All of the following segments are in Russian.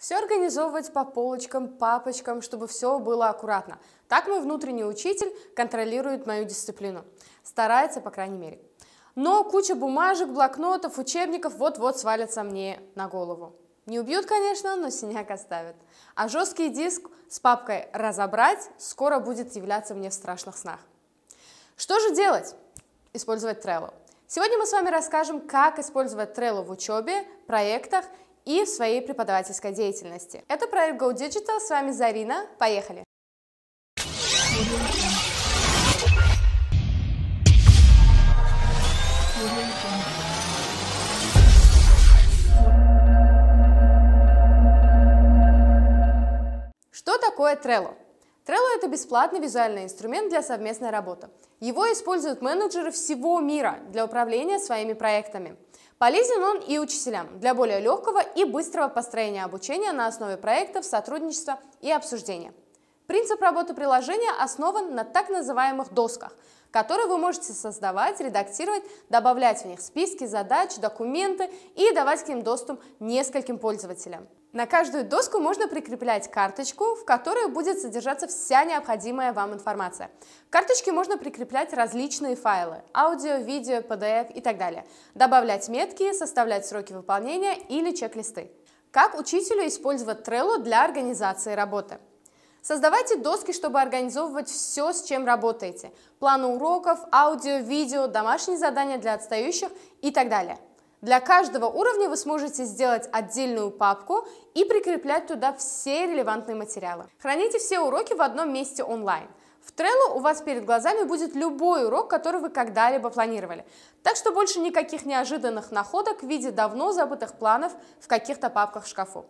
Все организовывать по полочкам, папочкам, чтобы все было аккуратно. Так мой внутренний учитель контролирует мою дисциплину. Старается, по крайней мере. Но куча бумажек, блокнотов, учебников вот-вот свалится мне на голову. Не убьют, конечно, но синяк оставят. А жесткий диск с папкой «Разобрать» скоро будет являться мне в страшных снах. Что же делать? Использовать Trello. Сегодня мы с вами расскажем, как использовать Trello в учебе, проектах и в своей преподавательской деятельности. Это проект Go Digital, с вами Зарина, поехали! Что такое Trello? Trello – это бесплатный визуальный инструмент для совместной работы. Его используют менеджеры всего мира для управления своими проектами. Полезен он и учителям для более легкого и быстрого построения обучения на основе проектов, сотрудничества и обсуждения. Принцип работы приложения основан на так называемых досках, которые вы можете создавать, редактировать, добавлять в них списки задач, документы и давать к ним доступ нескольким пользователям. На каждую доску можно прикреплять карточку, в которой будет содержаться вся необходимая вам информация. К карточке можно прикреплять различные файлы – аудио, видео, PDF и так далее, добавлять метки, составлять сроки выполнения или чек-листы. Как учителю использовать Trello для организации работы? Создавайте доски, чтобы организовывать все, с чем работаете. Планы уроков, аудио, видео, домашние задания для отстающих и так далее – для каждого уровня вы сможете сделать отдельную папку и прикреплять туда все релевантные материалы. Храните все уроки в одном месте онлайн. В Trello у вас перед глазами будет любой урок, который вы когда-либо планировали. Так что больше никаких неожиданных находок в виде давно забытых планов в каких-то папках в шкафу.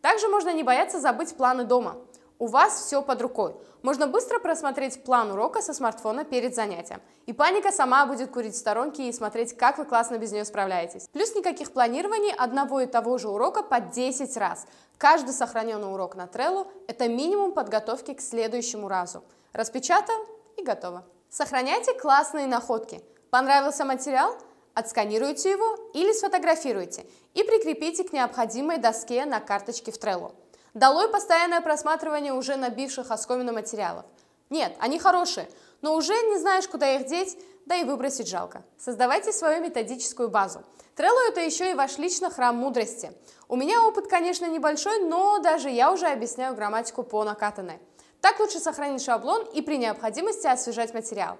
Также можно не бояться забыть планы дома – у вас все под рукой. Можно быстро просмотреть план урока со смартфона перед занятием. И паника сама будет курить в сторонке и смотреть, как вы классно без нее справляетесь. Плюс никаких планирований одного и того же урока по 10 раз. Каждый сохраненный урок на Trello – это минимум подготовки к следующему разу. Распечатал и готово. Сохраняйте классные находки. Понравился материал? Отсканируйте его или сфотографируйте и прикрепите к необходимой доске на карточке в Trello. Долой постоянное просматривание уже набивших оскомину материалов. Нет, они хорошие, но уже не знаешь, куда их деть, да и выбросить жалко. Создавайте свою методическую базу. Trello – это еще и ваш личный храм мудрости. У меня опыт, конечно, небольшой, но даже я уже объясняю грамматику по накатанной. Так лучше сохранить шаблон и при необходимости освежать материал.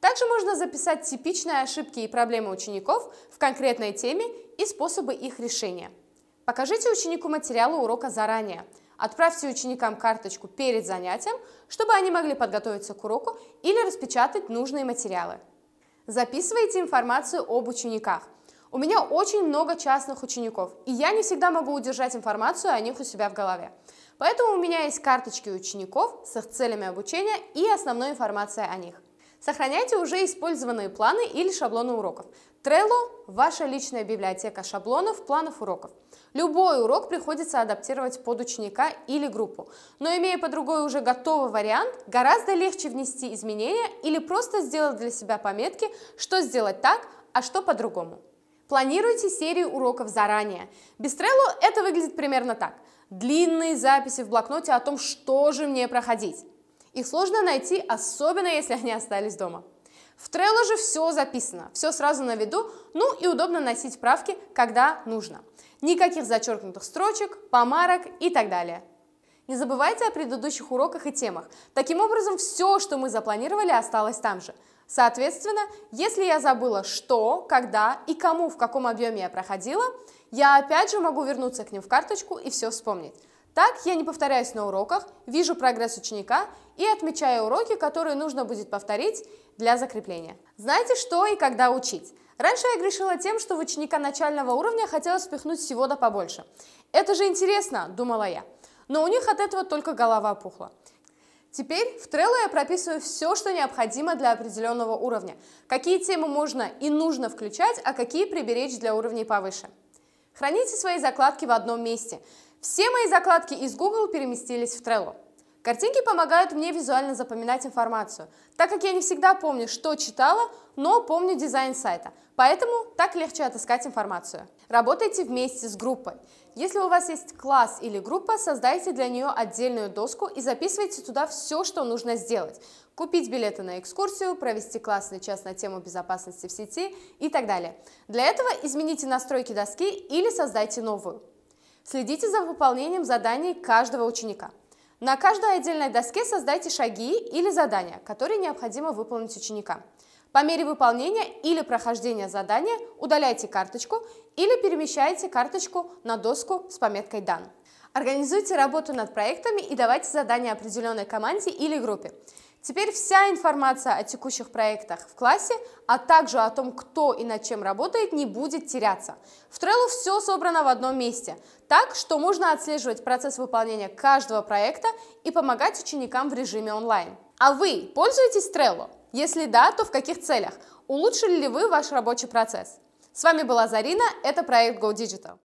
Также можно записать типичные ошибки и проблемы учеников в конкретной теме и способы их решения – Покажите ученику материалы урока заранее. Отправьте ученикам карточку перед занятием, чтобы они могли подготовиться к уроку или распечатать нужные материалы. Записывайте информацию об учениках. У меня очень много частных учеников, и я не всегда могу удержать информацию о них у себя в голове. Поэтому у меня есть карточки учеников с их целями обучения и основной информацией о них – Сохраняйте уже использованные планы или шаблоны уроков. Trello – ваша личная библиотека шаблонов, планов, уроков. Любой урок приходится адаптировать под ученика или группу, но имея по другой уже готовый вариант, гораздо легче внести изменения или просто сделать для себя пометки, что сделать так, а что по-другому. Планируйте серию уроков заранее. Без Trello это выглядит примерно так. Длинные записи в блокноте о том, что же мне проходить. Их сложно найти, особенно если они остались дома. В Trello же все записано, все сразу на виду, ну и удобно носить правки, когда нужно. Никаких зачеркнутых строчек, помарок и так далее. Не забывайте о предыдущих уроках и темах. Таким образом, все, что мы запланировали, осталось там же. Соответственно, если я забыла, что, когда и кому в каком объеме я проходила, я опять же могу вернуться к ним в карточку и все вспомнить. Так я не повторяюсь на уроках, вижу прогресс ученика и отмечаю уроки, которые нужно будет повторить для закрепления. Знаете, что и когда учить? Раньше я грешила тем, что в ученика начального уровня хотелось впихнуть всего да побольше. Это же интересно, думала я. Но у них от этого только голова пухла. Теперь в Trello я прописываю все, что необходимо для определенного уровня. Какие темы можно и нужно включать, а какие приберечь для уровней повыше. Храните свои закладки в одном месте. Все мои закладки из Google переместились в Trello. Картинки помогают мне визуально запоминать информацию, так как я не всегда помню, что читала, но помню дизайн сайта, поэтому так легче отыскать информацию. Работайте вместе с группой. Если у вас есть класс или группа, создайте для нее отдельную доску и записывайте туда все, что нужно сделать. Купить билеты на экскурсию, провести классный час на тему безопасности в сети и так далее. Для этого измените настройки доски или создайте новую. Следите за выполнением заданий каждого ученика. На каждой отдельной доске создайте шаги или задания, которые необходимо выполнить ученика. По мере выполнения или прохождения задания удаляйте карточку или перемещайте карточку на доску с пометкой «Дан». Организуйте работу над проектами и давайте задания определенной команде или группе. Теперь вся информация о текущих проектах в классе, а также о том, кто и над чем работает, не будет теряться. В Trello все собрано в одном месте, так что можно отслеживать процесс выполнения каждого проекта и помогать ученикам в режиме онлайн. А вы пользуетесь Trello? Если да, то в каких целях? Улучшили ли вы ваш рабочий процесс? С вами была Зарина, это проект Go Digital.